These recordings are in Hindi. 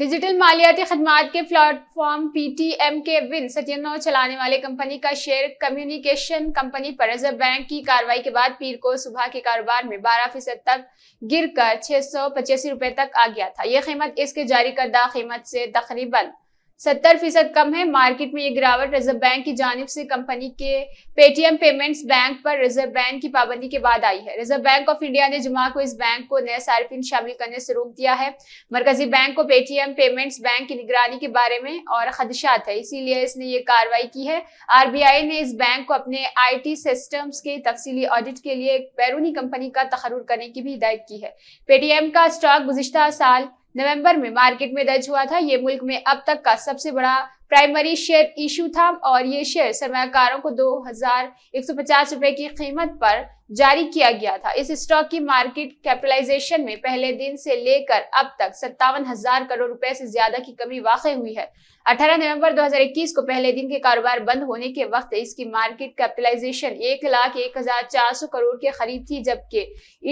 डिजिटल मालियाती खदमात के प्लेटफॉर्म पीटीएम के विन सत्यानो चलाने वाले कंपनी का शेयर कम्युनिकेशन कंपनी पर रिजर्व बैंक की कार्रवाई के बाद पीर को सुबह के कारोबार में 12 फीसद तक गिरकर छह सौ पचासी रुपए तक आ गया था यह कीमत इसके जारी करदा कीमत से तकरीबन सत्तर फीसद कम है मार्केट में ये गिरावट रिजर्व बैंक की जानब से कंपनी के पेटीएम पेमेंट्स बैंक पर रिजर्व बैंक की पाबंदी के बाद आई है रिजर्व बैंक ऑफ इंडिया ने जुमा को इस बैंक को नए सार्फिन शामिल करने से रोक दिया है मरकजी बैंक को पेटीएम पेमेंट्स बैंक की निगरानी के बारे में और खदशात है इसीलिए इसने ये कार्रवाई की है आर ने इस बैंक को अपने आई टी सिस्टम्स के तफसी ऑडिट के लिए एक बैरूनी कंपनी का तकर करने की भी हिदायत की है पेटीएम का स्टॉक गुजशत साल नवंबर में मार्केट में दर्ज हुआ था ये मुल्क में अब तक का सबसे बड़ा प्राइमरी शेयर इशू था और ये शेयर सरमाकारों को दो हजार रुपए की कीमत पर जारी किया गया था इस स्टॉक की मार्केट कैपिटलाइजेशन में पहले दिन से लेकर अब तक सत्तावन हजार करोड़ रुपए से ज्यादा की कमी वाकई हुई है 18 नवंबर 2021 को पहले दिन के कारोबार बंद होने के वक्त इसकी मार्केट कैपिटलाइजेशन एक लाख एक हजार चार सौ करोड़ के करीब थी जबकि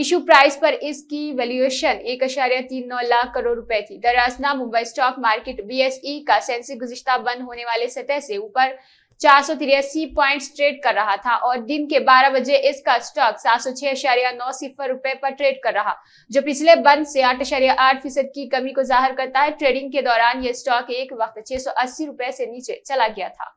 इशू प्राइस पर इसकी वैल्यूएशन एक अशारिया तीन नौ लाख करोड़ रुपए थी दरअसल मुंबई स्टॉक मार्केट बी का सेंसेक्स गुजश्ता बंद होने वाले सतह से ऊपर चार सौ तिरासी पॉइंट ट्रेड कर रहा था और दिन के 12 बजे इसका स्टॉक सात सौ छह अशारिया नौ सिफर रुपए पर ट्रेड कर रहा जो पिछले बंद से आठ अशारिया आठ फीसद की कमी को जाहिर करता है ट्रेडिंग के दौरान यह स्टॉक एक वक्त छह सौ अस्सी रुपए से नीचे चला गया था